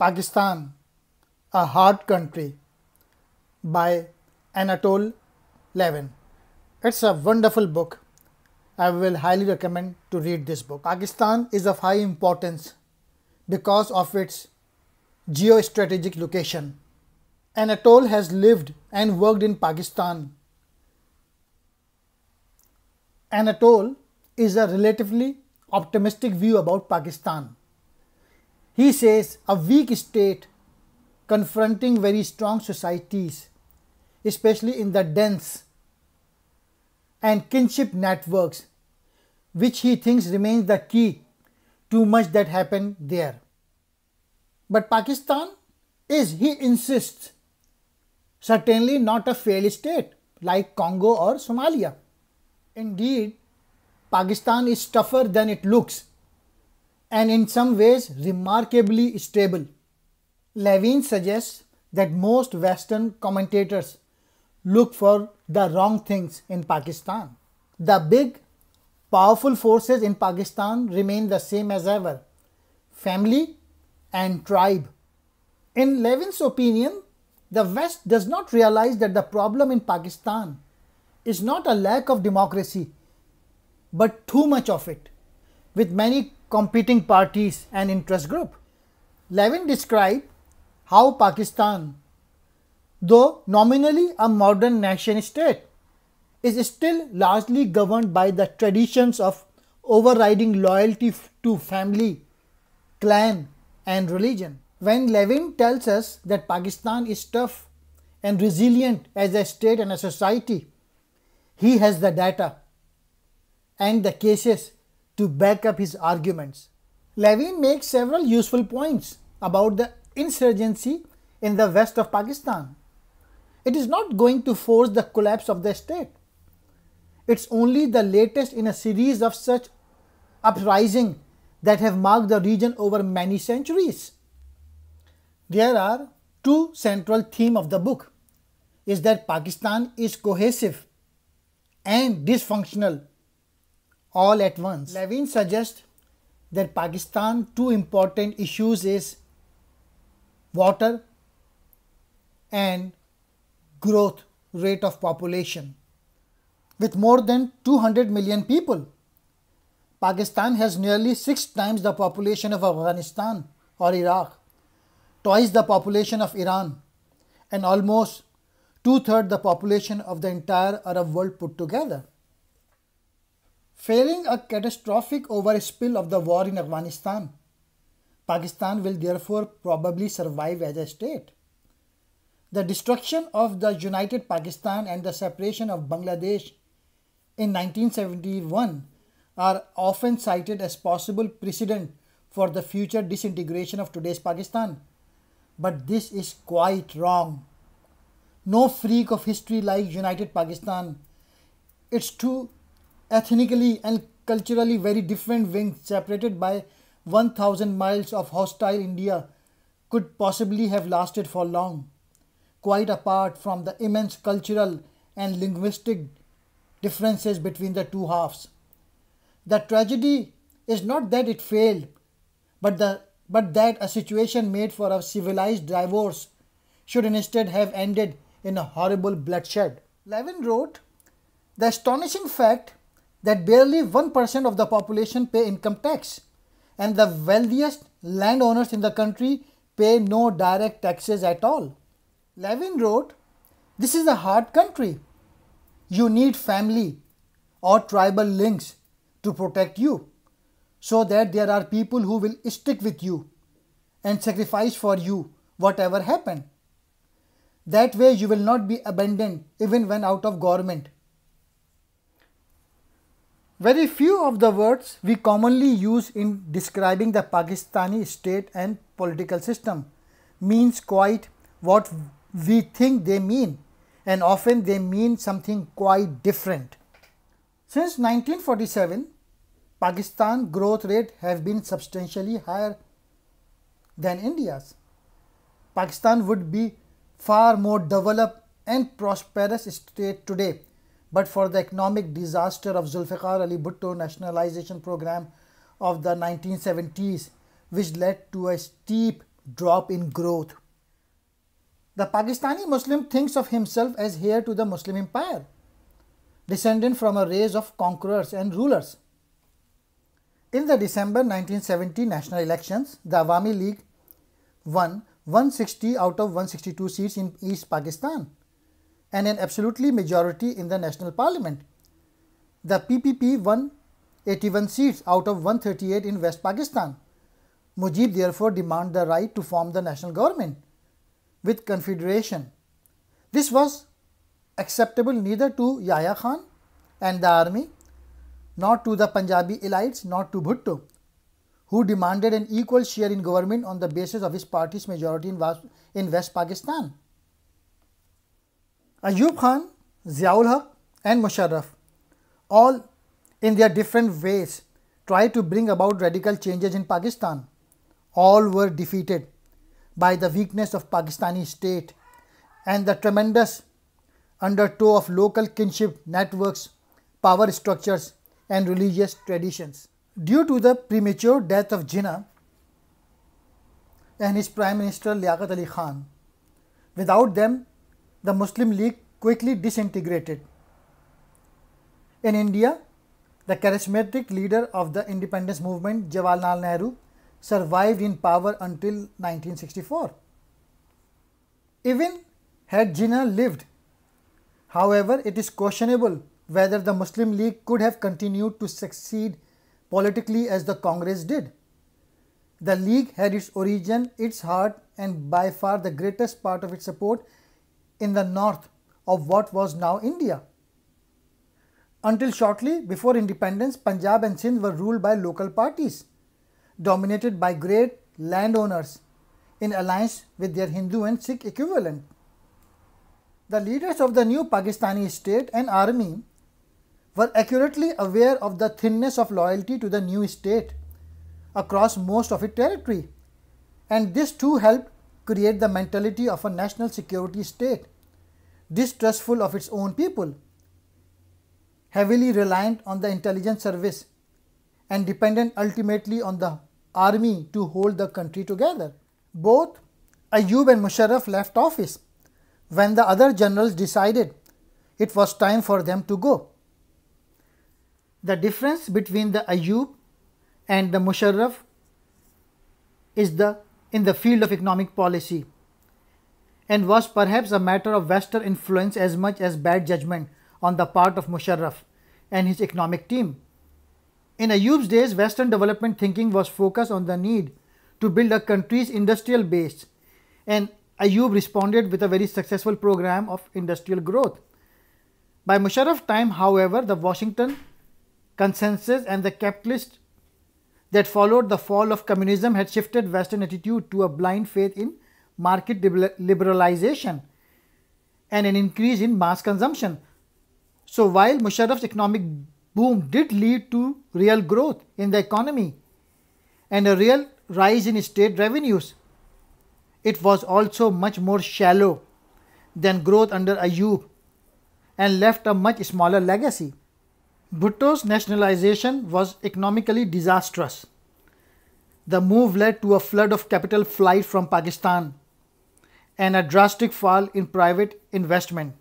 Pakistan, A Hard Country by Anatole Levin. It's a wonderful book. I will highly recommend to read this book. Pakistan is of high importance because of its geostrategic location. Anatole has lived and worked in Pakistan. Anatole is a relatively optimistic view about Pakistan. He says a weak state confronting very strong societies, especially in the dense and kinship networks, which he thinks remains the key to much that happened there. But Pakistan is, he insists, certainly not a failed state like Congo or Somalia. Indeed, Pakistan is tougher than it looks and in some ways remarkably stable. Levine suggests that most Western commentators look for the wrong things in Pakistan. The big, powerful forces in Pakistan remain the same as ever family and tribe. In Levin's opinion, the West does not realize that the problem in Pakistan is not a lack of democracy, but too much of it, with many competing parties and interest group. Levin described how Pakistan, though nominally a modern nation state, is still largely governed by the traditions of overriding loyalty to family, clan, and religion. When Levin tells us that Pakistan is tough and resilient as a state and a society, he has the data and the cases to back up his arguments. Levine makes several useful points about the insurgency in the west of Pakistan. It is not going to force the collapse of the state. It's only the latest in a series of such uprisings that have marked the region over many centuries. There are two central themes of the book is that Pakistan is cohesive and dysfunctional all at once. Levine suggests that Pakistan two important issues is water and growth rate of population. With more than 200 million people, Pakistan has nearly six times the population of Afghanistan or Iraq, twice the population of Iran, and almost two thirds the population of the entire Arab world put together failing a catastrophic overspill of the war in Afghanistan. Pakistan will therefore probably survive as a state. The destruction of the United Pakistan and the separation of Bangladesh in 1971 are often cited as possible precedent for the future disintegration of today's Pakistan. But this is quite wrong. No freak of history like United Pakistan. It's too ethnically and culturally very different wings separated by 1000 miles of hostile India could possibly have lasted for long, quite apart from the immense cultural and linguistic differences between the two halves. The tragedy is not that it failed, but, the, but that a situation made for a civilized divorce should instead have ended in a horrible bloodshed. Levin wrote, The astonishing fact that barely 1% of the population pay income tax and the wealthiest landowners in the country pay no direct taxes at all. Levin wrote, This is a hard country. You need family or tribal links to protect you so that there are people who will stick with you and sacrifice for you whatever happens. That way you will not be abandoned even when out of government. Very few of the words we commonly use in describing the Pakistani state and political system means quite what we think they mean and often they mean something quite different. Since 1947, Pakistan growth rate have been substantially higher than India's. Pakistan would be far more developed and prosperous state today but for the economic disaster of Zulfikar Ali Bhutto nationalization program of the 1970s, which led to a steep drop in growth. The Pakistani Muslim thinks of himself as heir to the Muslim empire, descendant from a race of conquerors and rulers. In the December 1970 national elections, the Awami League won 160 out of 162 seats in East Pakistan and an absolutely majority in the national parliament. The PPP won 81 seats out of 138 in West Pakistan. Mujib therefore demanded the right to form the national government with confederation. This was acceptable neither to Yahya Khan and the army, nor to the Punjabi elites, nor to Bhutto, who demanded an equal share in government on the basis of his party's majority in West Pakistan. Ayub Khan, Ziaul Haq and Musharraf all in their different ways tried to bring about radical changes in Pakistan. All were defeated by the weakness of Pakistani state and the tremendous undertow of local kinship networks, power structures and religious traditions. Due to the premature death of Jinnah and his Prime Minister Liaquat Ali Khan, without them the Muslim League quickly disintegrated. In India, the charismatic leader of the independence movement, Jawaharlal Nehru, survived in power until 1964. Even had Jinnah lived, however, it is questionable whether the Muslim League could have continued to succeed politically as the Congress did. The League had its origin, its heart, and by far the greatest part of its support in the north of what was now India. Until shortly before independence, Punjab and Sindh were ruled by local parties, dominated by great landowners in alliance with their Hindu and Sikh equivalent. The leaders of the new Pakistani state and army were accurately aware of the thinness of loyalty to the new state across most of its territory, and this too helped create the mentality of a national security state, distrustful of its own people, heavily reliant on the intelligence service, and dependent ultimately on the army to hold the country together. Both Ayub and Musharraf left office when the other generals decided it was time for them to go. The difference between the Ayub and the Musharraf is the in the field of economic policy and was perhaps a matter of Western influence as much as bad judgment on the part of Musharraf and his economic team. In Ayub's days, Western development thinking was focused on the need to build a country's industrial base, and Ayub responded with a very successful program of industrial growth. By Musharraf's time, however, the Washington consensus and the capitalist that followed the fall of communism had shifted Western attitude to a blind faith in market liberalization and an increase in mass consumption. So, while Musharraf's economic boom did lead to real growth in the economy and a real rise in state revenues, it was also much more shallow than growth under Ayub and left a much smaller legacy. Bhutto's nationalization was economically disastrous. The move led to a flood of capital flight from Pakistan and a drastic fall in private investment.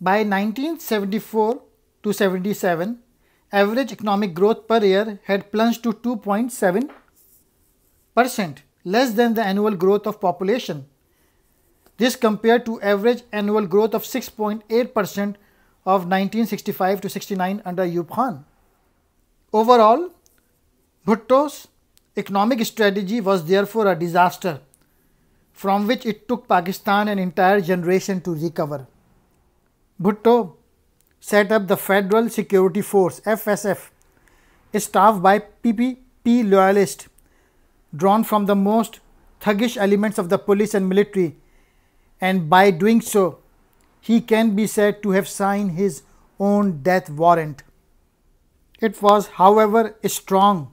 By 1974 to 77, average economic growth per year had plunged to 2.7%, less than the annual growth of population. This compared to average annual growth of 6.8% of 1965 to 69 under Ayub Khan. Overall, Bhutto's economic strategy was therefore a disaster from which it took Pakistan an entire generation to recover. Bhutto set up the Federal Security Force FSF, staffed by PPP loyalists drawn from the most thuggish elements of the police and military, and by doing so, he can be said to have signed his own death warrant. It was, however, strong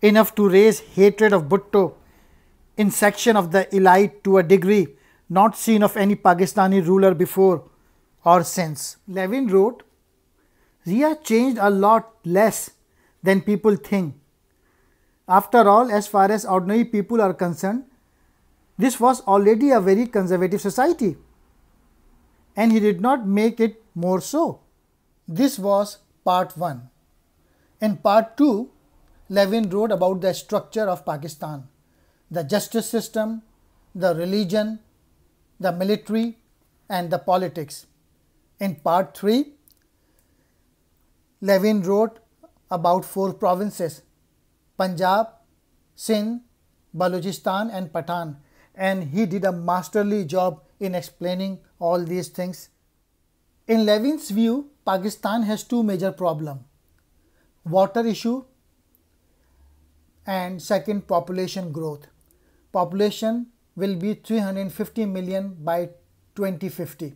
enough to raise hatred of Bhutto in section of the elite to a degree not seen of any Pakistani ruler before or since. Levin wrote, Ria changed a lot less than people think. After all, as far as ordinary people are concerned, this was already a very conservative society and he did not make it more so. This was part 1. In part 2, Levin wrote about the structure of Pakistan, the justice system, the religion, the military, and the politics. In part 3, Levin wrote about four provinces Punjab, Sindh, Balochistan, and Patan, and he did a masterly job in explaining all these things. In Levin's view, Pakistan has two major problem: water issue and second population growth. Population will be 350 million by 2050.